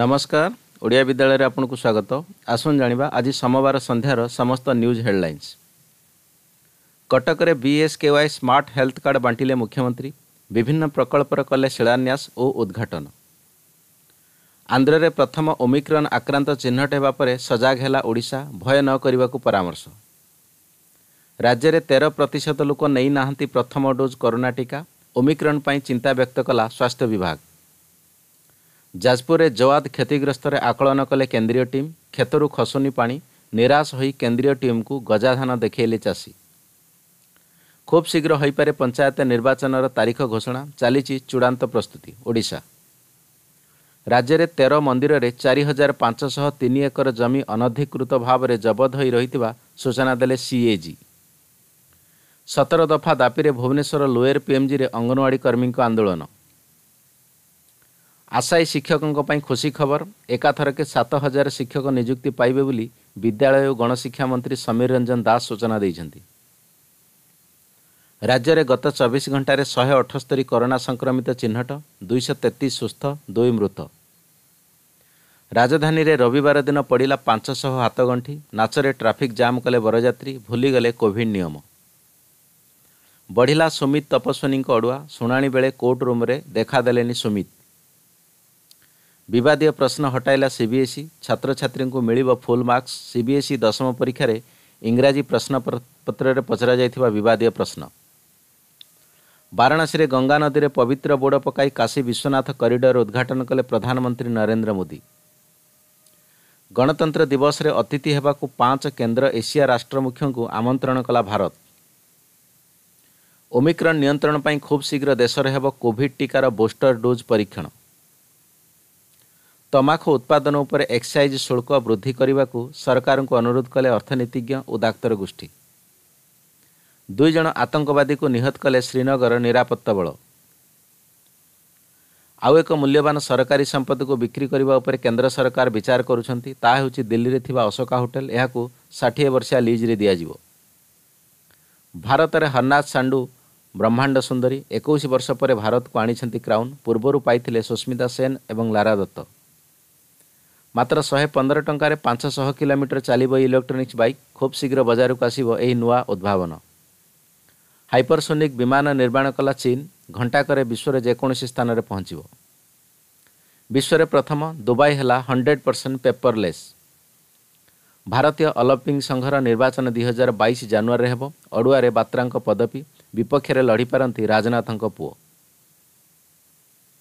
ନମସ୍କାର ଓଡ଼ିଆ ବିଦ୍ୟାଳୟରେ ଆପଣଙ୍କୁ ସ୍ୱାଗତ ଆସନ୍ତୁ ଜାଣିବା ଆଜି ସୋମବାର ସନ୍ଧ୍ୟାର ସମସ୍ତ ନ୍ୟୁଜ୍ ହେଡ଼ଲାଇନ୍ସ କଟକରେ ବିଏସ୍କେୱାଇ ସ୍ମାର୍ଟ ହେଲ୍ଥ କାର୍ଡ଼ ବାଣ୍ଟିଲେ ମୁଖ୍ୟମନ୍ତ୍ରୀ ବିଭିନ୍ନ ପ୍ରକଳ୍ପର କଲେ ଶିଳାନ୍ୟାସ ଓ ଉଦ୍ଘାଟନ ଆନ୍ଧ୍ରରେ ପ୍ରଥମ ଓମିକ୍ରନ୍ ଆକ୍ରାନ୍ତ ଚିହ୍ନଟ ହେବା ପରେ ସଜାଗ ହେଲା ଓଡ଼ିଶା ଭୟ ନ କରିବାକୁ ପରାମର୍ଶ ରାଜ୍ୟରେ ତେର ପ୍ରତିଶତ ଲୋକ ନେଇନାହାନ୍ତି ପ୍ରଥମ ଡୋଜ୍ କରୋନା ଟିକା ଓମିକ୍ରନ୍ ପାଇଁ ଚିନ୍ତା ବ୍ୟକ୍ତ କଲା ସ୍ୱାସ୍ଥ୍ୟ ବିଭାଗ ଯାଜପୁରରେ ଜୱାଦ କ୍ଷତିଗ୍ରସ୍ତରେ ଆକଳନ କଲେ କେନ୍ଦ୍ରୀୟ ଟିମ୍ କ୍ଷେତରୁ ଖସୁନି ପାଣି ନିରାଶ ହୋଇ କେନ୍ଦ୍ରୀୟ ଟିମ୍କୁ ଗଜାଧାନ ଦେଖାଇଲେ ଚାଷୀ ଖୁବ୍ ଶୀଘ୍ର ହୋଇପାରେ ପଞ୍ଚାୟତ ନିର୍ବାଚନର ତାରିଖ ଘୋଷଣା ଚାଲିଛି ଚୂଡ଼ାନ୍ତ ପ୍ରସ୍ତୁତି ଓଡ଼ିଶା ରାଜ୍ୟରେ ତେର ମନ୍ଦିରରେ ଚାରି ହଜାର ପାଞ୍ଚଶହ ତିନି ଏକର ଜମି ଅନଧିକୃତ ଭାବରେ ଜବତ ହୋଇ ରହିଥିବା ସୂଚନା ଦେଲେ ସିଏଜି ସତର ଦଫା ଦାପିରେ ଭୁବନେଶ୍ୱର ଲୋୟର ପିଏମ୍ଜିରେ ଅଙ୍ଗନୱାଡ଼ି କର୍ମୀଙ୍କ ଆନ୍ଦୋଳନ ଆଶାୟୀ ଶିକ୍ଷକଙ୍କ ପାଇଁ ଖୁସି ଖବର ଏକାଥରକେ ସାତ ହଜାର ଶିକ୍ଷକ ନିଯୁକ୍ତି ପାଇବେ ବୋଲି ବିଦ୍ୟାଳୟ ଓ ଗଣଶିକ୍ଷା ମନ୍ତ୍ରୀ ସମୀର ରଞ୍ଜନ ଦାସ ସୂଚନା ଦେଇଛନ୍ତି ରାଜ୍ୟରେ ଗତ ଚବିଶ ଘଣ୍ଟାରେ ଶହେ ଅଠସ୍ତରି କରୋନା ସଂକ୍ରମିତ ଚିହ୍ନଟ ଦୁଇଶହ ତେତିଶ ସୁସ୍ଥ ଦୁଇ ମୃତ ରାଜଧାନୀରେ ରବିବାର ଦିନ ପଡ଼ିଲା ପାଞ୍ଚଶହ ହାତଗଣ୍ଠି ନାଚରେ ଟ୍ରାଫିକ୍ ଜାମ୍ କଲେ ବରଯାତ୍ରୀ ଭୁଲିଗଲେ କୋଭିଡ୍ ନିୟମ ବଢ଼ିଲା ସୁମିତ ତପସ୍ୱିନୀଙ୍କ ଅଡ଼ୁଆ ଶୁଣାଣି ବେଳେ କୋର୍ଟ ରୁମ୍ରେ ଦେଖାଦେଲେନି ସୁମିତ ବିବାଦୀୟ ପ୍ରଶ୍ନ ହଟାଇଲା ସିବିଏସ୍ଇ e। ଛାତ୍ରଛାତ୍ରୀଙ୍କୁ ମିଳିବ ଫୁଲ୍ ମାର୍କସ୍ ସିବିଏସ୍ଇ ଦଶମ ପରୀକ୍ଷାରେ ଇଂରାଜୀ ପ୍ରଶ୍ନପତ୍ରରେ ପଚରାଯାଇଥିବା ବିବାଦୀୟ ପ୍ରଶ୍ନ ବାରାଣସୀରେ ଗଙ୍ଗା ନଦୀରେ ପବିତ୍ର ବୋଡ଼ ପକାଇ କାଶୀ ବିଶ୍ୱନାଥ କରିଡର ଉଦ୍ଘାଟନ କଲେ ପ୍ରଧାନମନ୍ତ୍ରୀ ନରେନ୍ଦ୍ର ମୋଦି ଗଣତନ୍ତ୍ର ଦିବସରେ ଅତିଥି ହେବାକୁ ପାଞ୍ଚ କେନ୍ଦ୍ର ଏସିଆ ରାଷ୍ଟ୍ରମୁଖ୍ୟଙ୍କୁ ଆମନ୍ତ୍ରଣ କଲା ଭାରତ ଓମିକ୍ରନ୍ ନିୟନ୍ତ୍ରଣ ପାଇଁ ଖୁବ୍ ଶୀଘ୍ର ଦେଶରେ ହେବ କୋଭିଡ୍ ଟିକାର ବୁଷ୍ଟର ଡୋଜ୍ ପରୀକ୍ଷଣ ତମାଖୁ ଉତ୍ପାଦନ ଉପରେ ଏକ୍ସାଇଜ୍ ଶୁଳ୍କ ବୃଦ୍ଧି କରିବାକୁ ସରକାରଙ୍କୁ ଅନୁରୋଧ କଲେ ଅର୍ଥନୀତିଜ୍ଞ ଓ ଡାକ୍ତର ଗୋଷ୍ଠୀ ଦୁଇ ଜଣ ଆତଙ୍କବାଦୀକୁ ନିହତ କଲେ ଶ୍ରୀନଗର ନିରାପତ୍ତା ବଳ ଆଉ ଏକ ମୂଲ୍ୟବାନ ସରକାରୀ ସମ୍ପତ୍ତିକୁ ବିକ୍ରି କରିବା ଉପରେ କେନ୍ଦ୍ର ସରକାର ବିଚାର କରୁଛନ୍ତି ତାହା ହେଉଛି ଦିଲ୍ଲୀରେ ଥିବା ଅଶୋକା ହୋଟେଲ ଏହାକୁ ଷାଠିଏ ବର୍ଷିଆ ଲିଜ୍ରେ ଦିଆଯିବ ଭାରତରେ ହର୍ନାଥ ସାଣ୍ଡୁ ବ୍ରହ୍ମାଣ୍ଡ ସୁନ୍ଦରୀ ଏକୋଇଶ ବର୍ଷ ପରେ ଭାରତକୁ ଆଣିଛନ୍ତି କ୍ରାଉନ୍ ପୂର୍ବରୁ ପାଇଥିଲେ ସୁସ୍ମିତା ସେନ୍ ଏବଂ ଲାରା ଦତ୍ତ ମାତ୍ର ଶହେ ପନ୍ଦର ଟଙ୍କାରେ ପାଞ୍ଚଶହ କିଲୋମିଟର ଚାଲିବ ଇଲେକ୍ଟ୍ରୋନିକ୍ସ ବାଇକ୍ ଖୁବ୍ ଶୀଘ୍ର ବଜାରକୁ ଆସିବ ଏହି ନୂଆ ଉଦ୍ଭାବନ ହାଇପରସୋନିକ୍ ବିମାନ ନିର୍ମାଣ କଲା ଚୀନ୍ ଘଣ୍ଟାକରେ ବିଶ୍ୱରେ ଯେକୌଣସି ସ୍ଥାନରେ ପହଞ୍ଚିବ ବିଶ୍ୱରେ ପ୍ରଥମ ଦୁବାଇ ହେଲା ହଣ୍ଡ୍ରେଡ୍ ପରସେଣ୍ଟ ପେପରଲେସ୍ ଭାରତୀୟ ଅଲମ୍ପିକ୍ ସଂଘର ନିର୍ବାଚନ ଦୁଇ ହଜାର ବାଇଶ ଜାନୁଆରୀରେ ହେବ ଅଡ଼ୁଆରେ ବାତ୍ରାଙ୍କ ପଦବୀ ବିପକ୍ଷରେ ଲଢ଼ିପାରନ୍ତି ରାଜନାଥଙ୍କ ପୁଅ